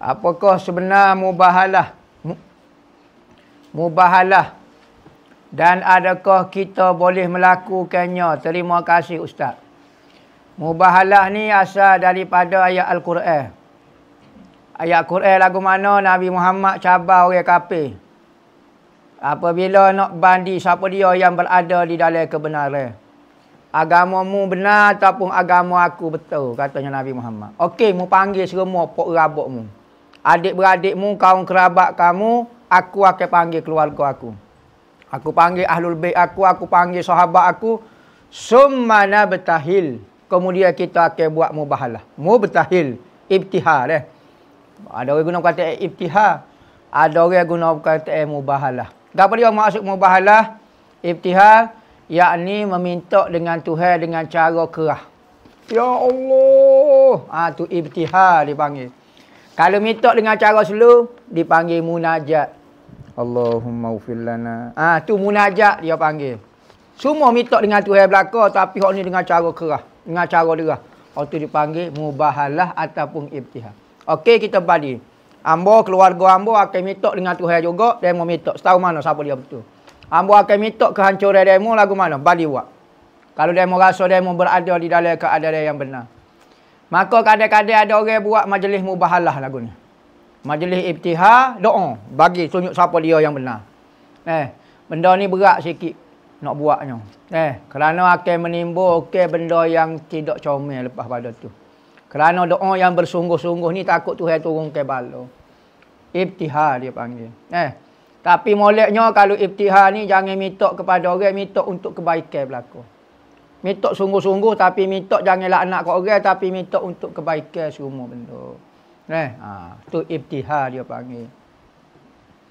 apakah sebenar mubahalah mubahalah dan adakah kita boleh melakukannya terima kasih ustaz mubahalah ni asal daripada ayat al-Quran ayat Quran lagu mana Nabi Muhammad cabar orang kafir apabila nak bandi siapa dia yang berada di dalam kebenaran agamamu benar ataupun agama aku betul katanya Nabi Muhammad okey mu panggil semua pok rabokmu adik-beradikmu, kaum kerabat kamu, aku akan panggil keluarga aku. Aku panggil ahlul baik aku, aku panggil sahabat aku. Summana betahil. Kemudian kita akan buat mubahalah. Mu betahil. Ibtihar eh. Ada orang guna kata ibtihar. Ada orang guna kata mubahalah. Tak Dapat dia maksud mubahalah. Ibtihar. Yakni meminta dengan Tuhan dengan cara kerah. Ya Allah. itu ah, ha, ibtihar dipanggil. Kalau minta dengan cara slow, dipanggil munajat. Allahumma ufil lana. Ah ha, tu munajat dia panggil. Semua minta dengan Tuhan belaka tapi hak ni dengan cara kerah, dengan cara derah. Hak tu dipanggil mubahalah ataupun ibtihah. Okey kita balik. Ambo keluarga ambo akan minta dengan Tuhan juga dan mau minta. Tahu mana siapa dia betul. Ambo akan minta kehancuran demo lagu mana? Bali buat. Kalau demo rasa demo berada di dalam keadaan yang benar. Maka kadang-kadang ada orang buat majlis mubahalah lagu ni. Majlis ibtiha doa oh, bagi tunjuk siapa dia yang benar. Eh, benda ni berat sikit nak buatnya. Eh, kerana akan menimbul ke okay, benda yang tidak comel lepas pada tu. Kerana doa oh yang bersungguh-sungguh ni takut Tuhan turun ke balo. Ibtiha dia panggil. Eh, tapi moleknya kalau ibtiha ni jangan mitok kepada orang, mitok untuk kebaikan belakang. Mitok sungguh-sungguh tapi mitok janganlah anak kau orang tapi mitok untuk kebaikan semua benda. Eh, ha, tu ibtihar dia panggil.